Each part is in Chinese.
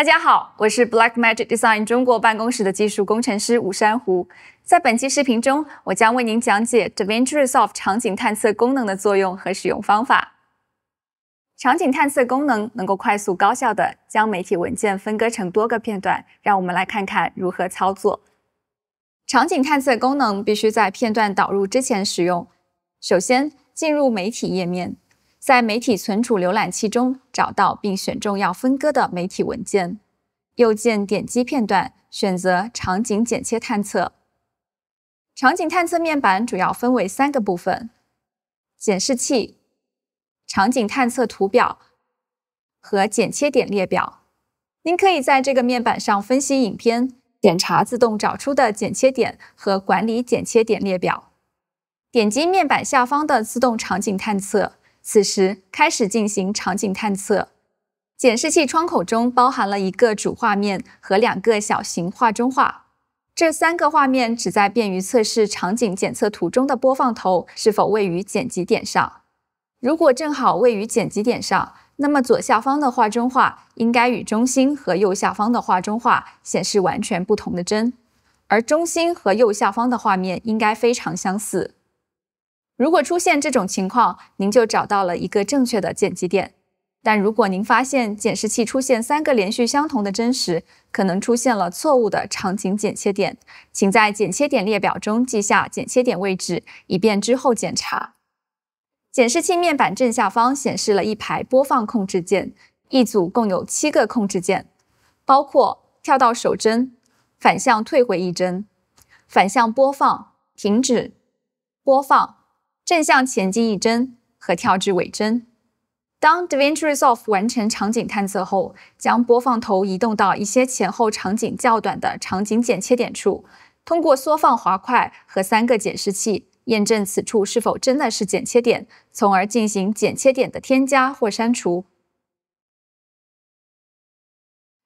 大家好，我是 Blackmagic Design 中国办公室的技术工程师吴珊瑚。在本期视频中，我将为您讲解 DaVinci Resolve 场景探测功能的作用和使用方法。场景探测功能能够快速高效的将媒体文件分割成多个片段。让我们来看看如何操作。场景探测功能必须在片段导入之前使用。首先，进入媒体页面。在媒体存储浏览器中找到并选中要分割的媒体文件，右键点击片段，选择场景剪切探测。场景探测面板主要分为三个部分：显示器、场景探测图表和剪切点列表。您可以在这个面板上分析影片，检查自动找出的剪切点和管理剪切点列表。点击面板下方的自动场景探测。此时开始进行场景探测，显示器窗口中包含了一个主画面和两个小型画中画。这三个画面旨在便于测试场景检测图中的播放头是否位于剪辑点上。如果正好位于剪辑点上，那么左下方的画中画应该与中心和右下方的画中画显示完全不同的帧，而中心和右下方的画面应该非常相似。如果出现这种情况，您就找到了一个正确的剪辑点。但如果您发现显示器出现三个连续相同的帧时，可能出现了错误的场景剪切点，请在剪切点列表中记下剪切点位置，以便之后检查。显示器面板正下方显示了一排播放控制键，一组共有七个控制键，包括跳到首帧、反向退回一帧、反向播放、停止、播放。正向前进一帧和跳至尾帧。当 DaVinci Resolve 完成场景探测后，将播放头移动到一些前后场景较短的场景剪切点处，通过缩放滑块和三个显示器验证此处是否真的是剪切点，从而进行剪切点的添加或删除。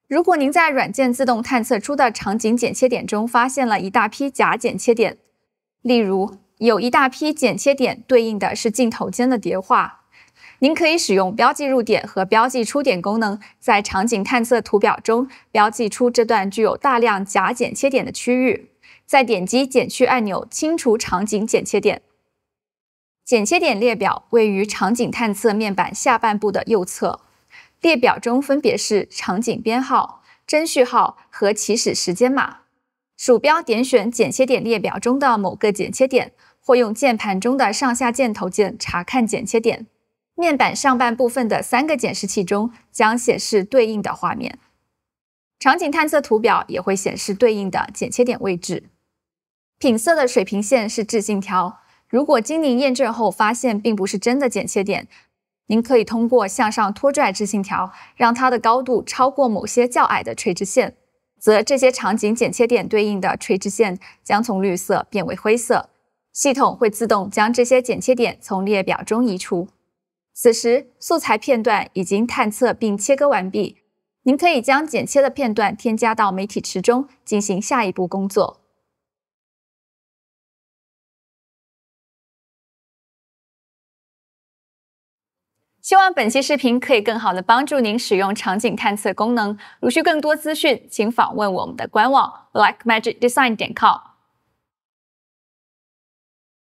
如果您在软件自动探测出的场景剪切点中发现了一大批假剪切点，例如，有一大批剪切点对应的是镜头间的叠化。您可以使用标记入点和标记出点功能，在场景探测图表中标记出这段具有大量假剪切点的区域，再点击减去按钮清除场景剪切点。剪切点列表位于场景探测面板下半部的右侧，列表中分别是场景编号、帧序号和起始时间码。鼠标点选剪切点列表中的某个剪切点，或用键盘中的上下箭头键查看剪切点。面板上半部分的三个显示器中将显示对应的画面，场景探测图表也会显示对应的剪切点位置。品色的水平线是置信条，如果经您验证后发现并不是真的剪切点，您可以通过向上拖拽置信条，让它的高度超过某些较矮的垂直线。则这些场景剪切点对应的垂直线将从绿色变为灰色，系统会自动将这些剪切点从列表中移除。此时，素材片段已经探测并切割完毕，您可以将剪切的片段添加到媒体池中进行下一步工作。希望本期视频可以更好的帮助您使用场景探测功能。如需更多资讯，请访问我们的官网 blackmagicdesign.com。